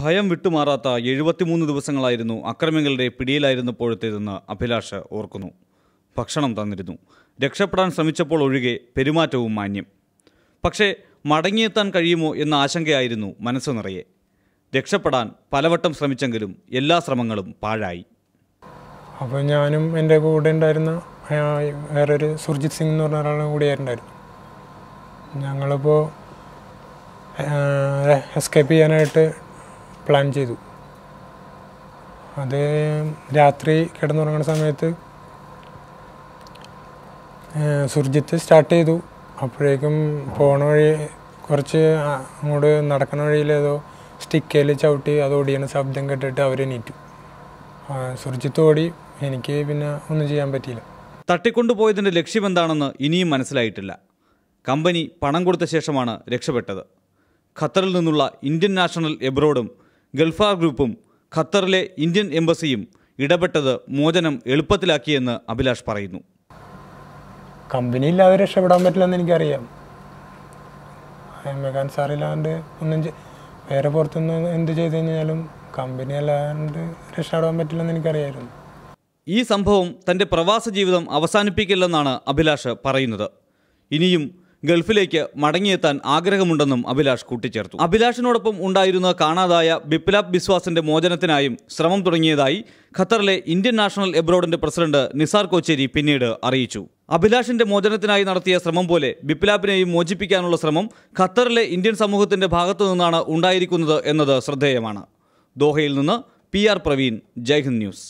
ഭയം വിട്ടുമാറാത്ത എഴുപത്തിമൂന്ന് ദിവസങ്ങളായിരുന്നു അക്രമികളുടെ പിടിയിലായിരുന്നപ്പോഴത്തേതെന്ന് അഭിലാഷ് ഓർക്കുന്നു ഭക്ഷണം തന്നിരുന്നു രക്ഷപ്പെടാൻ ശ്രമിച്ചപ്പോൾ ഒഴികെ പെരുമാറ്റവും മാന്യം പക്ഷേ മടങ്ങിയെത്താൻ കഴിയുമോ എന്ന ആശങ്കയായിരുന്നു മനസ്സു നിറയെ രക്ഷപ്പെടാൻ പലവട്ടം ശ്രമിച്ചെങ്കിലും എല്ലാ ശ്രമങ്ങളും പാഴായി അപ്പോൾ ഞാനും എൻ്റെ കൂടെ ഉണ്ടായിരുന്ന വേറൊരു സുർജിത് സിംഗ് എന്ന് പറഞ്ഞ ഒരാളും കൂടിയായിട്ടുണ്ടായിരുന്നു ഞങ്ങളിപ്പോൾ എസ്കേപ്പ് ചെയ്യാനായിട്ട് പ്ലാൻ ചെയ്തു അത് രാത്രി കിടന്നുറങ്ങുന്ന സമയത്ത് സുർജിത്ത് സ്റ്റാർട്ട് ചെയ്തു അപ്പോഴേക്കും പോണ വഴി കുറച്ച് അങ്ങോട്ട് നടക്കുന്ന വഴിയിലേതോ സ്റ്റിക്കേൽ സ്റ്റിക്കയിൽ ചവിട്ടി അത് ഓടിയണ ശബ്ദം കേട്ടിട്ട് നീറ്റു സുർജിത്ത് ഓടി എനിക്ക് പിന്നെ ഒന്നും ചെയ്യാൻ പറ്റിയില്ല തട്ടിക്കൊണ്ടുപോയതിൻ്റെ ലക്ഷ്യമെന്താണെന്ന് ഇനിയും മനസ്സിലായിട്ടില്ല കമ്പനി പണം കൊടുത്ത ശേഷമാണ് രക്ഷപ്പെട്ടത് ഖത്തറിൽ നിന്നുള്ള ഇന്ത്യൻ നാഷണൽ എബ്രോഡും ഗൾഫാർ ഗ്രൂപ്പും ഖത്തറിലെ ഇന്ത്യൻ എംബസിയും ഇടപെട്ടത് മോചനം എളുപ്പത്തിലാക്കിയെന്ന് അഭിലാഷ് പറയുന്നു കമ്പനിയിൽ ഇല്ലാതെ രക്ഷപ്പെടാൻ പറ്റില്ലെന്ന് എനിക്കറിയാം മെഗാൻ സാറില്ലാണ്ട് ഒന്നും വേറെ പുറത്തുനിന്ന് എന്ത് ചെയ്ത് കഴിഞ്ഞാലും കമ്പനി അല്ലാണ്ട് രക്ഷപ്പെടാൻ പറ്റില്ലെന്ന് എനിക്കറിയായിരുന്നു ഈ സംഭവം തൻ്റെ പ്രവാസ ജീവിതം അവസാനിപ്പിക്കില്ലെന്നാണ് അഭിലാഷ് പറയുന്നത് ഇനിയും ഗൾഫിലേക്ക് മടങ്ങിയെത്താൻ ആഗ്രഹമുണ്ടെന്നും അഭിലാഷ് കൂട്ടിച്ചേർത്തു അഭിലാഷിനോടൊപ്പം ഉണ്ടായിരുന്ന കാണാതായ ബിപ്ലാബ് ബിസ്വാസിന്റെ മോചനത്തിനായും ശ്രമം തുടങ്ങിയതായി ഖത്തറിലെ ഇന്ത്യൻ നാഷണൽ എബ്രോഡിന്റെ പ്രസിഡന്റ് നിസാർ കോച്ചേരി പിന്നീട് അറിയിച്ചു അഭിലാഷിന്റെ മോചനത്തിനായി നടത്തിയ ശ്രമം പോലെ ബിപ്ലാബിനെയും മോചിപ്പിക്കാനുള്ള ശ്രമം ഖത്തറിലെ ഇന്ത്യൻ സമൂഹത്തിന്റെ ഭാഗത്തു നിന്നാണ് ഉണ്ടായിരിക്കുന്നത് എന്നത് ശ്രദ്ധേയമാണ് ദോഹയിൽ നിന്ന് P R Praveen Jaihind news